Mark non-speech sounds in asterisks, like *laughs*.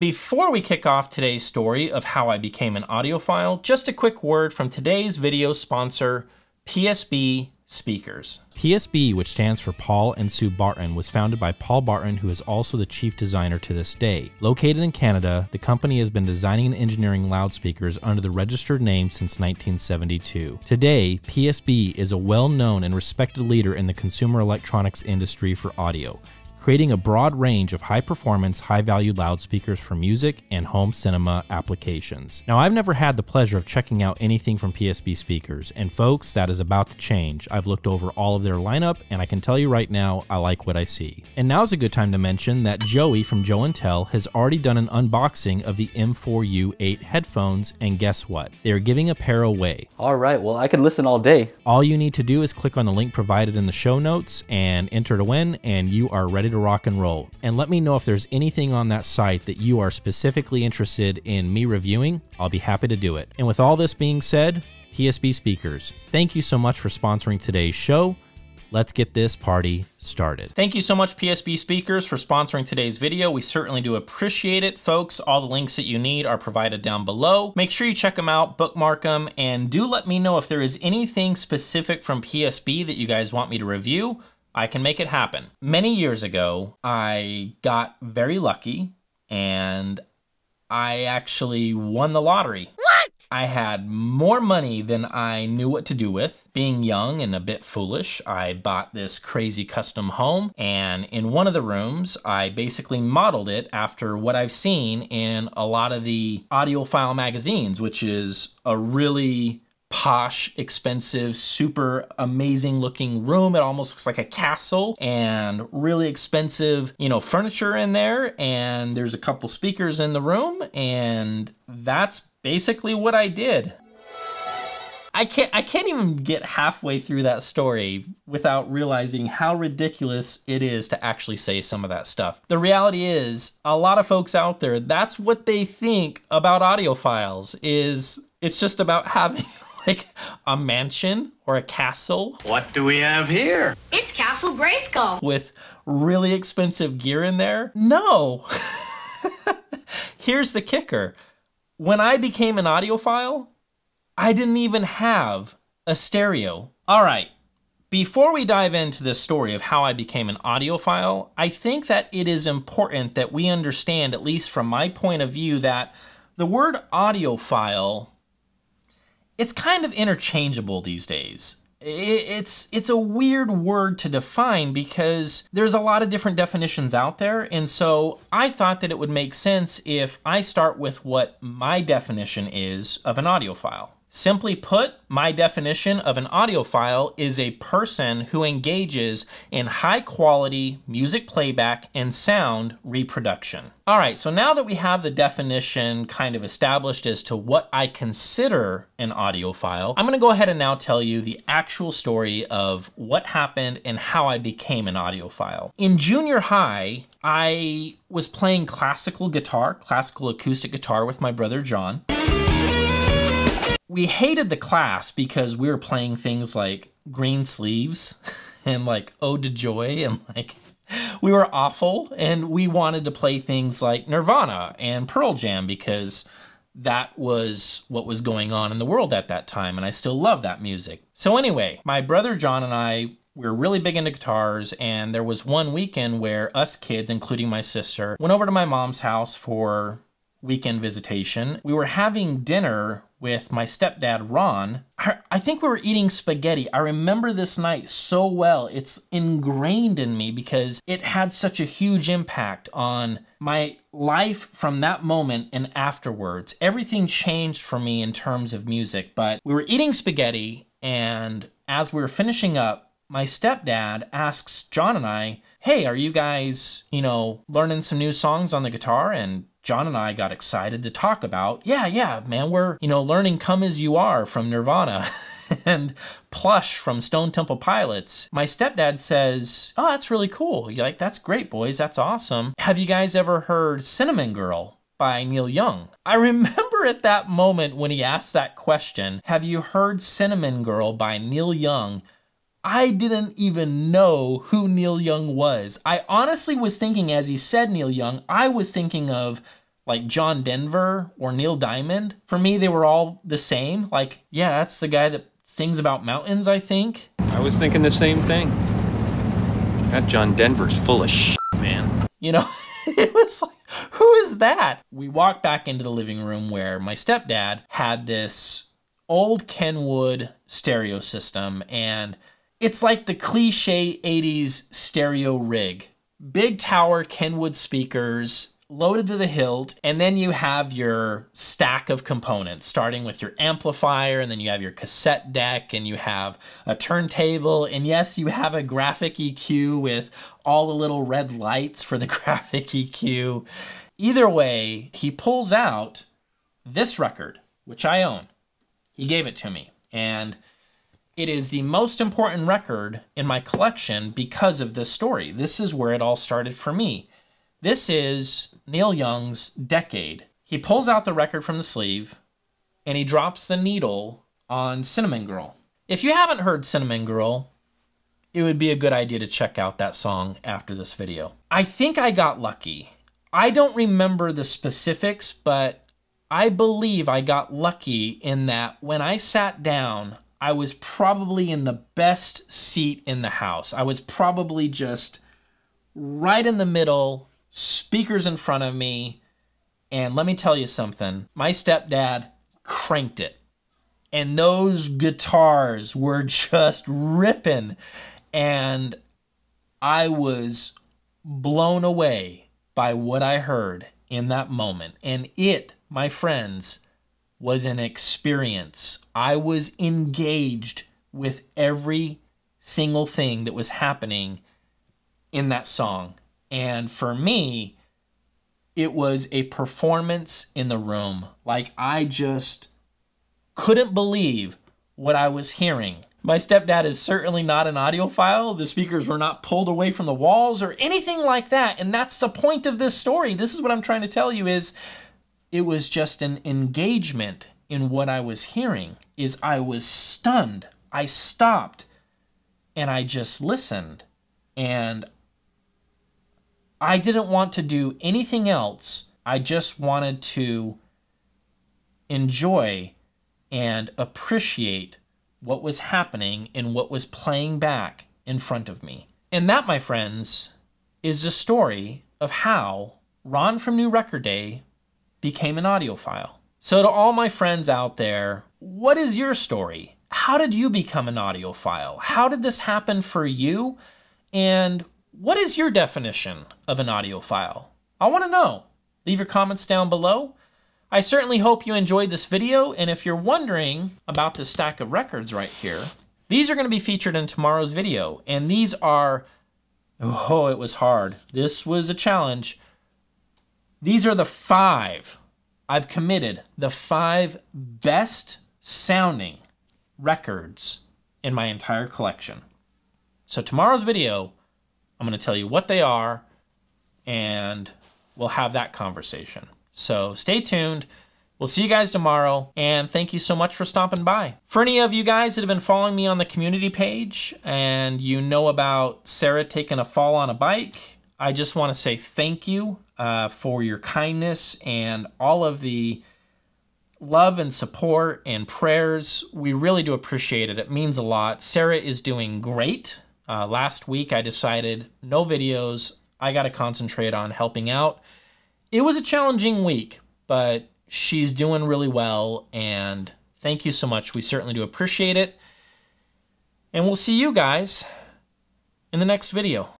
Before we kick off today's story of how I became an audiophile, just a quick word from today's video sponsor, PSB Speakers. PSB, which stands for Paul and Sue Barton, was founded by Paul Barton, who is also the chief designer to this day. Located in Canada, the company has been designing and engineering loudspeakers under the registered name since 1972. Today, PSB is a well-known and respected leader in the consumer electronics industry for audio creating a broad range of high performance, high value loudspeakers for music and home cinema applications. Now, I've never had the pleasure of checking out anything from PSB speakers, and folks, that is about to change. I've looked over all of their lineup, and I can tell you right now, I like what I see. And now's a good time to mention that Joey from Joe and Tell has already done an unboxing of the M4U8 headphones, and guess what? They are giving a pair away. All right, well, I could listen all day. All you need to do is click on the link provided in the show notes and enter to win, and you are ready Ready to Rock and Roll, and let me know if there's anything on that site that you are specifically interested in me reviewing. I'll be happy to do it. And with all this being said, PSB speakers, thank you so much for sponsoring today's show. Let's get this party started. Thank you so much, PSB Speakers, for sponsoring today's video. We certainly do appreciate it, folks. All the links that you need are provided down below. Make sure you check them out, bookmark them, and do let me know if there is anything specific from PSB that you guys want me to review. I can make it happen. Many years ago, I got very lucky and I actually won the lottery. What? I had more money than I knew what to do with. Being young and a bit foolish, I bought this crazy custom home, and in one of the rooms, I basically modeled it after what I've seen in a lot of the audiophile magazines, which is a really posh, expensive, super amazing looking room. It almost looks like a castle and really expensive, you know, furniture in there. And there's a couple speakers in the room. And that's basically what I did. I can't I can't even get halfway through that story without realizing how ridiculous it is to actually say some of that stuff. The reality is, a lot of folks out there, that's what they think about audio files is it's just about *laughs* having *laughs* like a mansion or a castle. What do we have here? It's Castle Grayskull. With really expensive gear in there? No. *laughs* Here's the kicker. When I became an audiophile, I didn't even have a stereo. All right, before we dive into this story of how I became an audiophile, I think that it is important that we understand, at least from my point of view, that the word audiophile it's kind of interchangeable these days. It's it's a weird word to define because there's a lot of different definitions out there, and so I thought that it would make sense if I start with what my definition is of an audio file. Simply put, my definition of an audiophile is a person who engages in high quality music playback and sound reproduction. All right, so now that we have the definition kind of established as to what I consider an audiophile, I'm gonna go ahead and now tell you the actual story of what happened and how I became an audiophile. In junior high, I was playing classical guitar, classical acoustic guitar with my brother John we hated the class because we were playing things like Green Sleeves *laughs* and like Ode to Joy and like *laughs* we were awful and we wanted to play things like Nirvana and Pearl Jam because that was what was going on in the world at that time and I still love that music. So anyway, my brother John and I we were really big into guitars and there was one weekend where us kids including my sister went over to my mom's house for weekend visitation, we were having dinner with my stepdad, Ron. I think we were eating spaghetti. I remember this night so well. It's ingrained in me because it had such a huge impact on my life from that moment and afterwards. Everything changed for me in terms of music, but we were eating spaghetti and as we were finishing up, my stepdad asks John and I, "Hey, are you guys, you know, learning some new songs on the guitar?" And John and I got excited to talk about, yeah, yeah, man, we're, you know, learning Come As You Are from Nirvana. *laughs* and plush from Stone Temple Pilots. My stepdad says, Oh, that's really cool. You're like, that's great, boys. That's awesome. Have you guys ever heard Cinnamon Girl by Neil Young. I remember at that moment when he asked that question, have you heard Cinnamon Girl by Neil Young? I didn't even know who Neil Young was. I honestly was thinking as he said Neil Young, I was thinking of like John Denver or Neil Diamond, for me, they were all the same. Like, yeah, that's the guy that sings about mountains, I think. I was thinking the same thing. That John Denver's full of shit, man. You know, *laughs* it was like, who is that? We walked back into the living room where my stepdad had this old Kenwood stereo system, and it's like the cliche 80s stereo rig. Big tower Kenwood speakers loaded to the hilt, and then you have your stack of components, starting with your amplifier, and then you have your cassette deck, and you have a turntable, and yes, you have a graphic EQ with all the little red lights for the *laughs* graphic EQ. Either way, he pulls out this record, which I own. He gave it to me, and it is the most important record in my collection because of this story. This is where it all started for me. This is Neil Young's Decade. He pulls out the record from the sleeve and he drops the needle on Cinnamon Girl. If you haven't heard Cinnamon Girl, it would be a good idea to check out that song after this video. I think I got lucky. I don't remember the specifics, but I believe I got lucky in that when I sat down, I was probably in the best seat in the house. I was probably just right in the middle speakers in front of me. And let me tell you something my stepdad cranked it. And those guitars were *laughs* just ripping. And I was blown away by what I heard in that moment. And it, my friends, was an experience. I was engaged with every single thing that was happening in that song. And for me, it was a performance in the room. Like I just couldn't believe what I was hearing. My stepdad is certainly not an audiophile. The speakers were not pulled away from the walls or anything like that. And that's the point of this story. This is what I'm trying to tell you is it was just an engagement in what I was hearing is I was stunned. I stopped and I just listened and I didn't want to do anything else. I just wanted to enjoy and appreciate what was happening and what was playing back in front of me. And that, my friends, is the story of how Ron from New Record Day became an audiophile. So to all my friends out there, what is your story? How did you become an audiophile? How did this happen for you? And what is your definition of an audio file? I want to know. Leave your comments down below. I certainly hope you enjoyed this video, and if you're wondering about this stack of records right here, these are going to be featured in tomorrow's video, and these are, oh, it was hard. This was a challenge. These are the five I've committed, the five best sounding records in my entire collection. So tomorrow's video I'm going to tell you what they are, and we'll have that conversation. So stay tuned. We'll see you guys tomorrow, and thank you so much for stopping by. For any of you guys that have been following me on the community page and you know about Sarah taking a fall on a bike, I just want to say thank you uh, for your kindness and all of the love and support and prayers. We really do appreciate it. It means a lot. Sarah is doing great. Uh, last week, I decided no videos. I got to concentrate on helping out. It was a challenging week, but she's doing really well. And thank you so much. We certainly do appreciate it. And we'll see you guys in the next video.